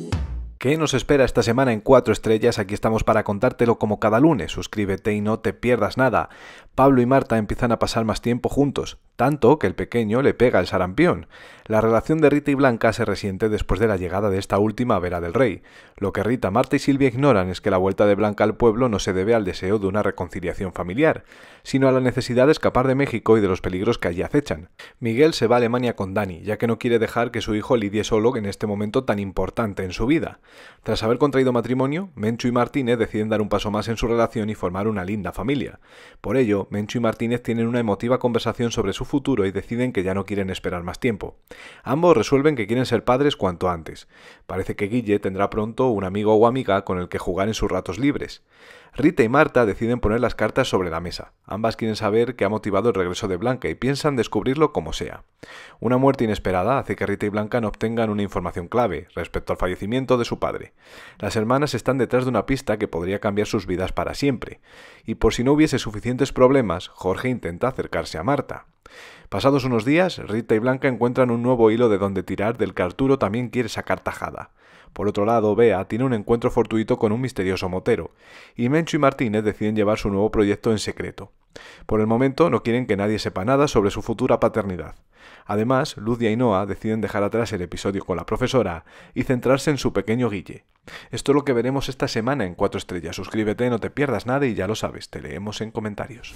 you. ¿Qué nos espera esta semana en Cuatro estrellas? Aquí estamos para contártelo como cada lunes. Suscríbete y no te pierdas nada. Pablo y Marta empiezan a pasar más tiempo juntos, tanto que el pequeño le pega el sarampión. La relación de Rita y Blanca se resiente después de la llegada de esta última a Vera del Rey. Lo que Rita, Marta y Silvia ignoran es que la vuelta de Blanca al pueblo no se debe al deseo de una reconciliación familiar, sino a la necesidad de escapar de México y de los peligros que allí acechan. Miguel se va a Alemania con Dani, ya que no quiere dejar que su hijo lidie solo en este momento tan importante en su vida. Tras haber contraído matrimonio, Menchu y Martínez deciden dar un paso más en su relación y formar una linda familia. Por ello, Menchu y Martínez tienen una emotiva conversación sobre su futuro y deciden que ya no quieren esperar más tiempo. Ambos resuelven que quieren ser padres cuanto antes. Parece que Guille tendrá pronto un amigo o amiga con el que jugar en sus ratos libres. Rita y Marta deciden poner las cartas sobre la mesa. Ambas quieren saber qué ha motivado el regreso de Blanca y piensan descubrirlo como sea. Una muerte inesperada hace que Rita y Blanca no obtengan una información clave respecto al fallecimiento de su padre. Las hermanas están detrás de una pista que podría cambiar sus vidas para siempre, y por si no hubiese suficientes problemas, Jorge intenta acercarse a Marta. Pasados unos días, Rita y Blanca encuentran un nuevo hilo de donde tirar del que Arturo también quiere sacar tajada. Por otro lado, Bea tiene un encuentro fortuito con un misterioso motero, y Mencho y Martínez deciden llevar su nuevo proyecto en secreto. Por el momento no quieren que nadie sepa nada sobre su futura paternidad. Además, Ludia y Noah deciden dejar atrás el episodio con la profesora y centrarse en su pequeño Guille. Esto es lo que veremos esta semana en 4 estrellas. Suscríbete, no te pierdas nada y ya lo sabes, te leemos en comentarios.